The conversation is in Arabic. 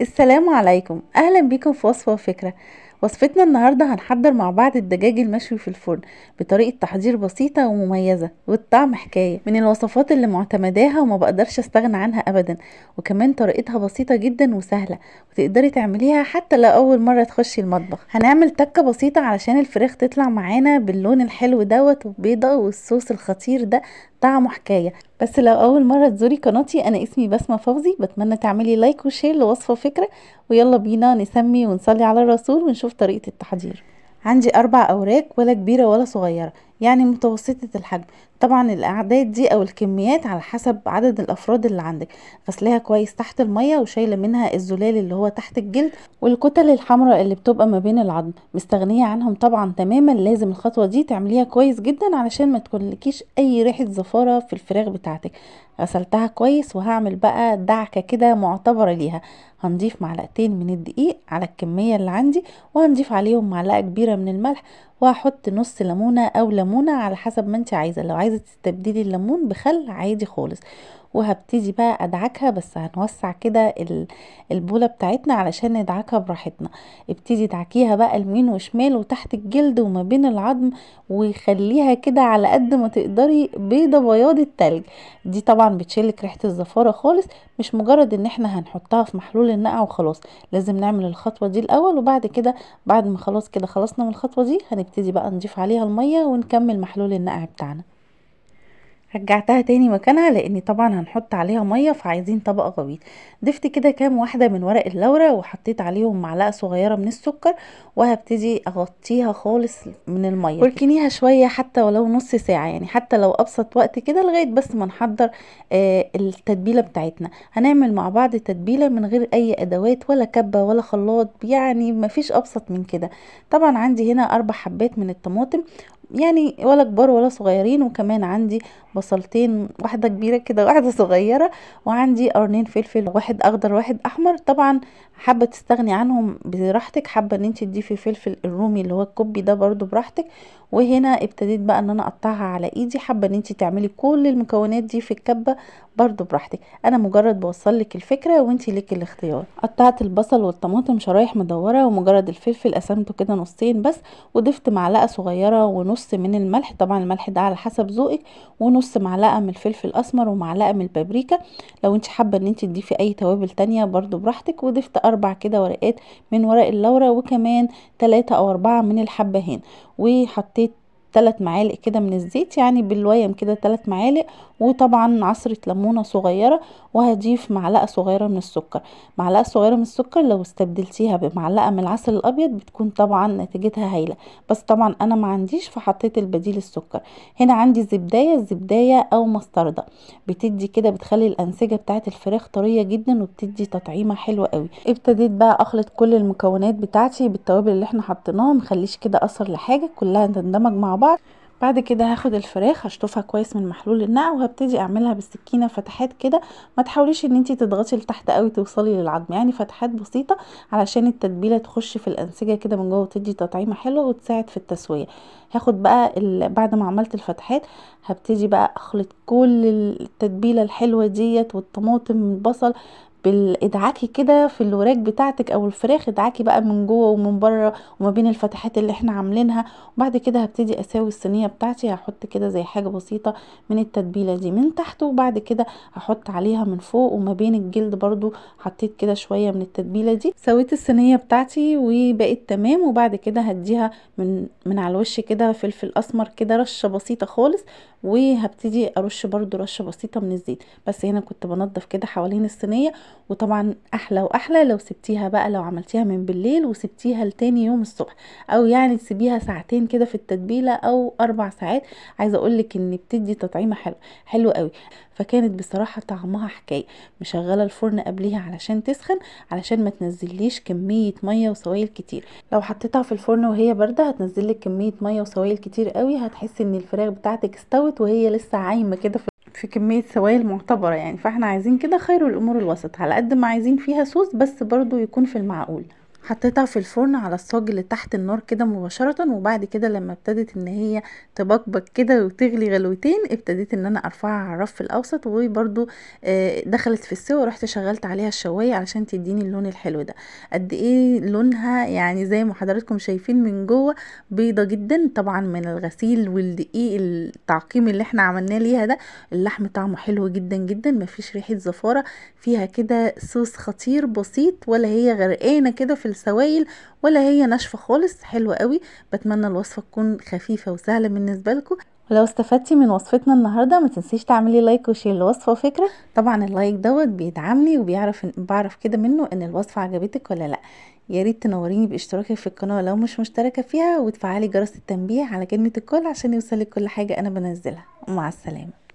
السلام عليكم اهلا بيكم في وصفه وفكره وصفتنا النهاردة هنحضر مع بعض الدجاج المشوي في الفرن بطريقة تحضير بسيطة ومميزة والطعم حكاية من الوصفات اللي معتمداها وما بقدرش استغنى عنها ابدا وكمان طريقتها بسيطة جدا وسهلة وتقدري تعمليها حتى لو اول مرة تخشي المطبخ هنعمل تكة بسيطة علشان الفراخ تطلع معانا باللون الحلو دوت والبيضة والصوص الخطير ده طعمه حكاية بس لو اول مرة تزوري قناتي انا اسمي بسمة فوزي بتمنى تعملي لايك وشير لوصفة فكرة ويلا بينا نسمي ونصلي على الرسول ونشوف طريقة التحضير عندي أربع أوراق ولا كبيرة ولا صغيرة يعني متوسطة الحجم طبعا الأعداد دي أو الكميات على حسب عدد الأفراد اللي عندك غسلها كويس تحت المية وشايلة منها الزلال اللي هو تحت الجلد والكتل الحمراء اللي بتبقى ما بين العظم مستغنية عنهم طبعا تماما لازم الخطوة دي تعمليها كويس جدا علشان ما لكيش أي ريحة زفارة في الفراغ بتاعتك غسلتها كويس وهعمل بقى دعكة كده معتبرة ليها هنضيف معلقتين من الدقيق على الكمية اللي عندي وهنضيف عليهم معلقة كبيرة من الملح وهحط نص ليمونه او ليمونه على حسب ما انت عايزه لو عايزه تستبدلي الليمون بخل عادي خالص وهبتدي بقى ادعكها بس هنوسع كده البولة بتاعتنا علشان ندعكها براحتنا ابتدي ادعكيها بقى المين وشمال وتحت الجلد وما بين العظم وخليها كده على قد ما تقدري بيضة بياض التلج دي طبعا بتشيلك ريحة الزفارة خالص مش مجرد ان احنا هنحطها في محلول النقع وخلاص لازم نعمل الخطوة دي الاول وبعد كده بعد ما خلاص كده خلصنا من الخطوة دي هنبتدي بقى نضيف عليها المية ونكمل محلول النقع بتاعنا رجعتها تاني مكانها لاني طبعا هنحط عليها ميه فعايزين طبق غويط ضفت كده كام واحده من ورق اللورة وحطيت عليهم معلقه صغيره من السكر وهبتدي اغطيها خالص من الميه وركنيها شويه حتى ولو نص ساعه يعني حتى لو ابسط وقت كده لغايه بس ما نحضر آه التتبيله بتاعتنا هنعمل مع بعض تتبيله من غير اي ادوات ولا كبه ولا خلاط يعني مفيش ابسط من كده طبعا عندي هنا اربع حبات من الطماطم يعني ولا كبار ولا صغيرين وكمان عندي بصلتين واحدة كبيرة كده واحدة صغيرة وعندي قرنين فلفل واحد اخضر واحد احمر طبعا حابة تستغني عنهم براحتك حابة ان انت تضيفي فلفل الرومي اللي هو الكوبي ده برضو براحتك وهنا ابتديت بقى ان انا اقطعها على ايدي حابة ان انت تعملي كل المكونات دي في الكبة برضو براحتك انا مجرد بوصل لك الفكره وانت ليك الاختيار قطعت البصل والطماطم شرايح مدوره ومجرد الفلفل قسمته كده نصين بس وضفت معلقه صغيره ونص من الملح طبعا الملح ده على حسب ذوقك ونص معلقه من الفلفل الاسمر ومعلقه من البابريكا لو انت حابه ان انت تضيفي اي توابل تانية برضو براحتك وضفت اربع كده ورقات من ورق اللورة وكمان تلاتة او اربعة من الحبهان وحطيت ثلاث معالق كده من الزيت يعني بالويم كده ثلاث معالق وطبعا عصرة ليمونة صغيرة وهضيف معلقة صغيرة من السكر معلقة صغيرة من السكر لو استبدلتيها بمعلقة من العسل الابيض بتكون طبعا نتيجتها هايلة بس طبعا انا ما عنديش فحطيت البديل السكر هنا عندي زبداية الزبداية او مستردة بتدي كده بتخلي الانسجة بتاعت الفراخ طرية جدا وبتدي تطعيمة حلوة قوي ابتديت بقى اخلط كل المكونات بتاعتي بالتوابل اللي احنا حطيناها مخليش كده اثر لحاجة كلها تندمج مع بعض بعد كده هاخد الفراخ هشطفها كويس من محلول النقع وهبتدي اعملها بالسكينه فتحات كده ما تحاوليش ان انت تضغطي لتحت قوي توصلي للعظم يعني فتحات بسيطه علشان التتبيله تخش في الانسجه كده من جوه وتدي تطعيمه حلوه وتساعد في التسويه هاخد بقى بعد ما عملت الفتحات هبتدي بقى اخلط كل التتبيله الحلوه ديت والطماطم والبصل بالادعاكي كده في الوراك بتاعتك او الفراخ ادعاكي بقى من جوه ومن بره وما بين الفتحات اللي احنا عاملينها وبعد كده هبتدي اساوي الصينيه بتاعتي هحط كده زي حاجه بسيطه من التتبيله دي من تحت وبعد كده هحط عليها من فوق وما بين الجلد برضو حطيت كده شويه من التتبيله دي سويت الصينيه بتاعتي وبقت تمام وبعد كده هديها من من على الوش كده فلفل اسمر كده رشه بسيطه خالص وهبتدي ارش برضو رشه بسيطه من الزيت بس هنا كنت بنضف كده حوالين الصينيه وطبعا احلى واحلى لو سبتيها بقى لو عملتيها من بالليل وسبتيها لتاني يوم الصبح او يعني تسيبيها ساعتين كده في التتبيله او اربع ساعات عايزه اقولك ان بتدي تطعيمه حلوه حلو قوي فكانت بصراحه طعمها حكايه مشغله الفرن قبليها علشان تسخن علشان ما تنزليش كميه ميه وسوائل كتير لو حطيتها في الفرن وهي بارده هتنزلك كميه ميه وسوائل كتير قوي هتحسي ان الفراخ بتاعتك استوت وهي لسه عايمه كده في في كمية سوائل معتبرة يعني فاحنا عايزين كده خير الأمور الوسط على قد ما عايزين فيها صوص بس برضو يكون في المعقول حطيتها في الفرن على الصاج اللي تحت النار كده مباشرة وبعد كده لما ابتدت ان هي تبقبق كده وتغلي غلوتين ابتديت ان انا ارفعها على الرف الاوسط وبرده آه، دخلت في السوا ورحت شغلت عليها الشواية علشان تديني اللون الحلو ده قد ايه لونها يعني زي ما حضراتكم شايفين من جوه بيضة جدا طبعا من الغسيل والدقيق التعقيم اللي احنا عملناه ليها ده اللحم طعمه حلو جدا جدا مفيش ريحة زفارة فيها كده صوص خطير بسيط ولا هي غرقانة كده في السوائل ولا هي ناشفه خالص حلوه قوي بتمنى الوصفه تكون خفيفه وسهله بالنسبه لكم ولو استفدتي من وصفتنا النهارده ما تنسيش تعملي لايك وشير للوصفه وفكره طبعا اللايك دوت بيدعمني وبيعرف بعرف كده منه ان الوصفه عجبتك ولا لا يا ريت تنوريني باشتراكك في القناه لو مش مشتركه فيها وتفعلي جرس التنبيه على كلمه الكل عشان يوصلك كل حاجه انا بنزلها ومع السلامه